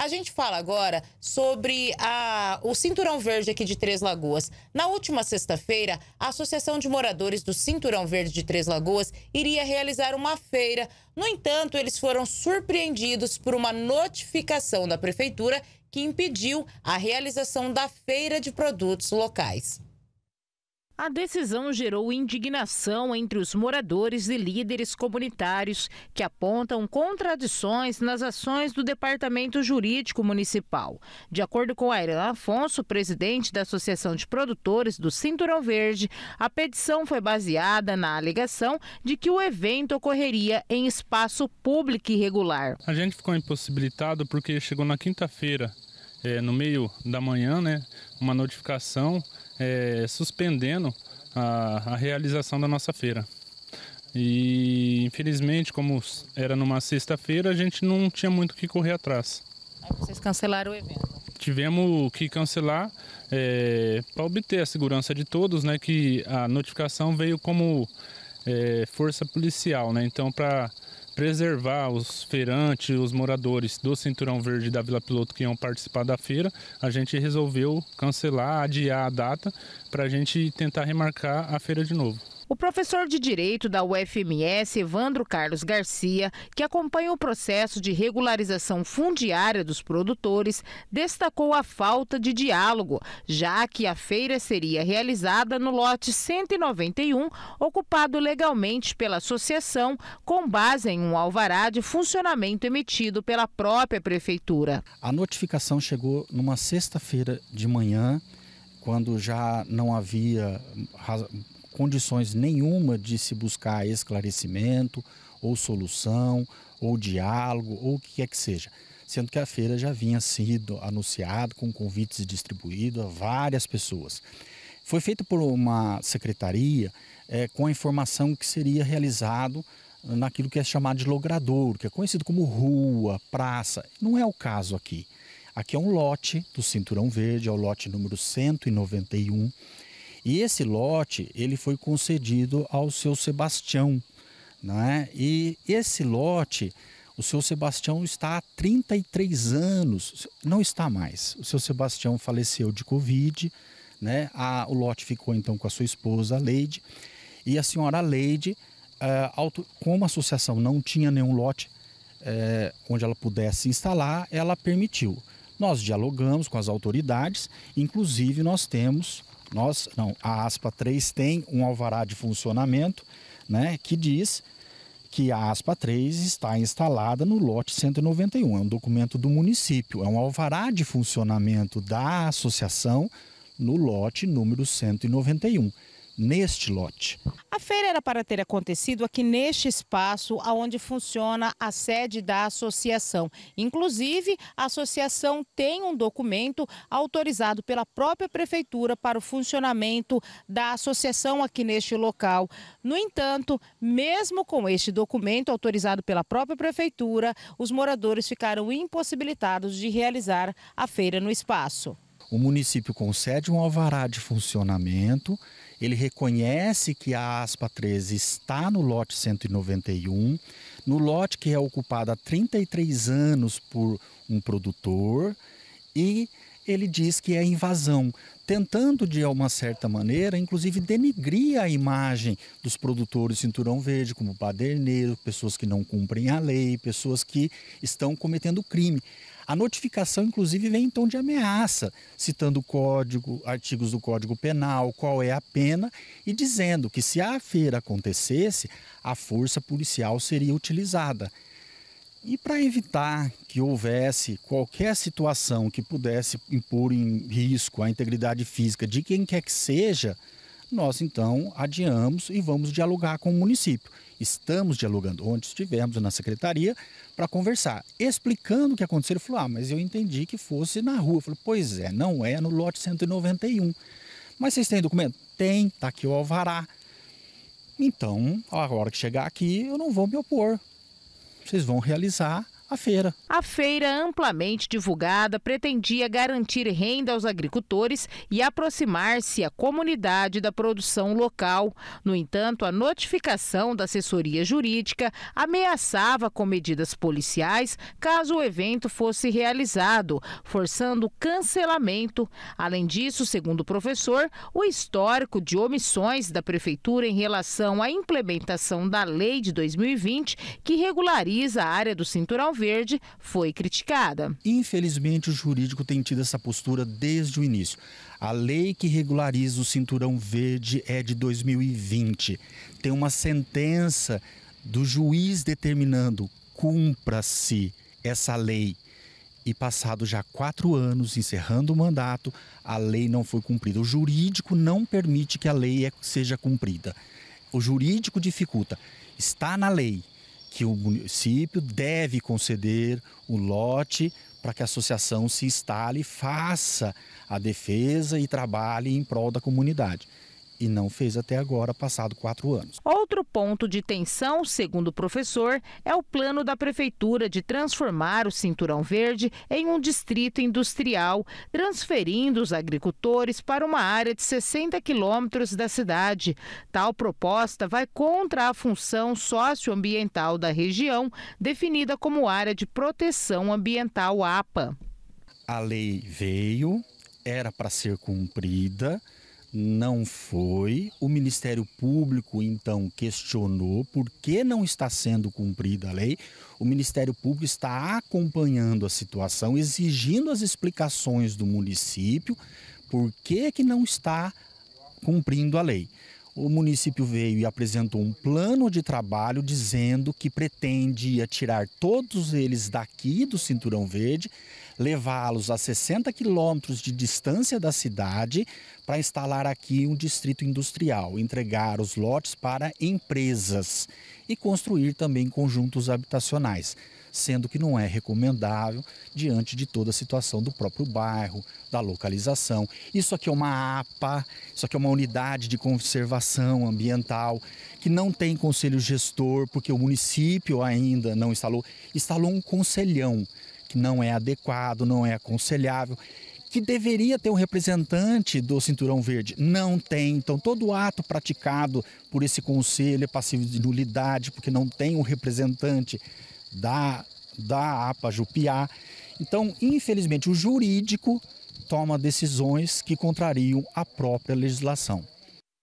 A gente fala agora sobre a, o Cinturão Verde aqui de Três Lagoas. Na última sexta-feira, a Associação de Moradores do Cinturão Verde de Três Lagoas iria realizar uma feira. No entanto, eles foram surpreendidos por uma notificação da Prefeitura que impediu a realização da feira de produtos locais. A decisão gerou indignação entre os moradores e líderes comunitários, que apontam contradições nas ações do Departamento Jurídico Municipal. De acordo com Ayrton Afonso, presidente da Associação de Produtores do Cinturão Verde, a petição foi baseada na alegação de que o evento ocorreria em espaço público irregular. A gente ficou impossibilitado porque chegou na quinta-feira é, no meio da manhã, né, uma notificação é, suspendendo a, a realização da nossa feira. E infelizmente, como era numa sexta-feira, a gente não tinha muito o que correr atrás. Aí vocês cancelaram o evento? Tivemos que cancelar é, para obter a segurança de todos, né? Que a notificação veio como é, força policial, né? Então, para preservar os feirantes, os moradores do Cinturão Verde da Vila Piloto que iam participar da feira, a gente resolveu cancelar, adiar a data para a gente tentar remarcar a feira de novo. O professor de Direito da UFMS, Evandro Carlos Garcia, que acompanha o processo de regularização fundiária dos produtores, destacou a falta de diálogo, já que a feira seria realizada no lote 191, ocupado legalmente pela associação, com base em um alvará de funcionamento emitido pela própria prefeitura. A notificação chegou numa sexta-feira de manhã, quando já não havia condições nenhuma de se buscar esclarecimento ou solução ou diálogo ou o que quer que seja. Sendo que a feira já vinha sido anunciada com convites distribuídos a várias pessoas. Foi feito por uma secretaria é, com a informação que seria realizado naquilo que é chamado de logradouro, que é conhecido como rua, praça. Não é o caso aqui. Aqui é um lote do Cinturão Verde, é o lote número 191. E esse lote ele foi concedido ao seu Sebastião, né? E esse lote, o seu Sebastião está há 33 anos, não está mais. O seu Sebastião faleceu de Covid, né? A, o lote ficou então com a sua esposa, a Leide, e a senhora Leide, eh, auto, como a associação não tinha nenhum lote eh, onde ela pudesse instalar, ela permitiu. Nós dialogamos com as autoridades, inclusive nós temos nós, não, a ASPA 3 tem um alvará de funcionamento, né, que diz que a ASPA 3 está instalada no lote 191. É um documento do município, é um alvará de funcionamento da associação no lote número 191 neste lote. A feira era para ter acontecido aqui neste espaço onde funciona a sede da associação. Inclusive, a associação tem um documento autorizado pela própria prefeitura para o funcionamento da associação aqui neste local. No entanto, mesmo com este documento autorizado pela própria prefeitura, os moradores ficaram impossibilitados de realizar a feira no espaço. O município concede um alvará de funcionamento ele reconhece que a ASPA 13 está no lote 191, no lote que é ocupado há 33 anos por um produtor e ele diz que é invasão, tentando de uma certa maneira, inclusive denigrir a imagem dos produtores cinturão verde, como paderneiro, pessoas que não cumprem a lei, pessoas que estão cometendo crime. A notificação, inclusive, vem em tom de ameaça, citando o código, artigos do Código Penal, qual é a pena, e dizendo que se a feira acontecesse, a força policial seria utilizada. E para evitar que houvesse qualquer situação que pudesse impor em risco a integridade física de quem quer que seja, nós então adiamos e vamos dialogar com o município estamos dialogando. Ontem estivemos na secretaria para conversar, explicando o que aconteceu. Ele falou: Ah, mas eu entendi que fosse na rua. Eu falei: Pois é, não é no lote 191. Mas vocês têm documento? Tem, está aqui o alvará. Então, a hora que chegar aqui, eu não vou me opor. Vocês vão realizar a feira. A feira, amplamente divulgada, pretendia garantir renda aos agricultores e aproximar-se à comunidade da produção local. No entanto, a notificação da assessoria jurídica ameaçava com medidas policiais caso o evento fosse realizado, forçando cancelamento. Além disso, segundo o professor, o histórico de omissões da prefeitura em relação à implementação da lei de 2020 que regulariza a área do cinturão Verde foi criticada. Infelizmente, o jurídico tem tido essa postura desde o início. A lei que regulariza o cinturão verde é de 2020. Tem uma sentença do juiz determinando cumpra-se essa lei. E passado já quatro anos, encerrando o mandato, a lei não foi cumprida. O jurídico não permite que a lei é, seja cumprida. O jurídico dificulta. Está na lei, que o município deve conceder o lote para que a associação se instale, faça a defesa e trabalhe em prol da comunidade e não fez até agora, passado quatro anos. Outro ponto de tensão, segundo o professor, é o plano da prefeitura de transformar o Cinturão Verde em um distrito industrial, transferindo os agricultores para uma área de 60 quilômetros da cidade. Tal proposta vai contra a função socioambiental da região, definida como área de proteção ambiental APA. A lei veio, era para ser cumprida não foi. O Ministério Público então questionou por que não está sendo cumprida a lei. O Ministério Público está acompanhando a situação, exigindo as explicações do município por que, que não está cumprindo a lei o município veio e apresentou um plano de trabalho dizendo que pretendia tirar todos eles daqui do Cinturão Verde, levá-los a 60 quilômetros de distância da cidade para instalar aqui um distrito industrial, entregar os lotes para empresas e construir também conjuntos habitacionais sendo que não é recomendável diante de toda a situação do próprio bairro, da localização. Isso aqui é uma APA, isso aqui é uma unidade de conservação ambiental que não tem conselho gestor, porque o município ainda não instalou, instalou um conselhão que não é adequado, não é aconselhável que deveria ter um representante do Cinturão Verde. Não tem. Então, todo ato praticado por esse conselho é passivo de nulidade, porque não tem um representante da, da APA Jupiá. Então, infelizmente, o jurídico toma decisões que contrariam a própria legislação.